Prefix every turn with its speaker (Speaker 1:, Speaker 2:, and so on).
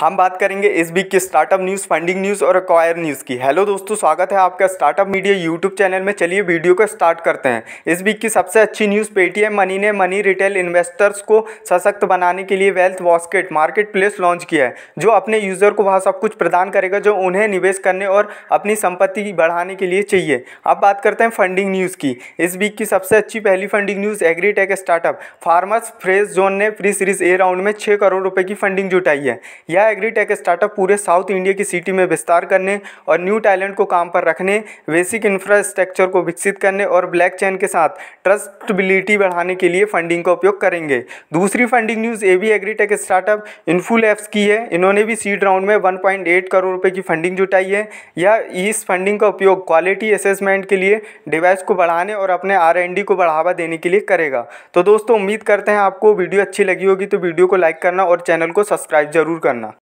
Speaker 1: हम बात करेंगे इस वीक की स्टार्टअप न्यूज़ फंडिंग न्यूज़ और अक्वायर न्यूज़ की हेलो दोस्तों स्वागत है आपका स्टार्टअप मीडिया यूट्यूब चैनल में चलिए वीडियो को स्टार्ट करते हैं इस वीक की सबसे अच्छी न्यूज़ पेटीएम मनी ने मनी रिटेल इन्वेस्टर्स को सशक्त बनाने के लिए wealth basket marketplace launch किया है जो अपने यूज़र को वहाँ सब कुछ प्रदान करेगा जो उन्हें निवेश करने और अपनी संपत्ति बढ़ाने के लिए चाहिए अब बात करते हैं फंडिंग न्यूज़ की इस वीक की सबसे अच्छी पहली funding news agritech startup Farmers Fresh Zone ने प्री सीरीज ए राउंड में छह करोड़ रुपए की फंडिंग जुटाई है यह यह एग्रीटेक स्टार्टअप पूरे साउथ इंडिया की सिटी में विस्तार करने और न्यू टैलेंट को काम पर रखने बेसिक इंफ्रास्ट्रक्चर को विकसित करने और ब्लैक चैन के साथ ट्रस्टबिलिटी बढ़ाने के लिए फंडिंग का उपयोग करेंगे दूसरी funding news A B agritech startup इन्फुल एप्स की है इन्होंने भी सीड राउंड में एट करोड़ रुपए की फंडिंग जुटाई है यह इस फंडिंग का उपयोग क्वालिटी असेसमेंट के लिए डिवाइस को बढ़ाने और अपने आर को बढ़ावा देने के लिए करेगा तो दोस्तों उम्मीद करते हैं आपको वीडियो अच्छी लगी होगी तो वीडियो को लाइक करना और चैनल को सब्सक्राइब जरूर करना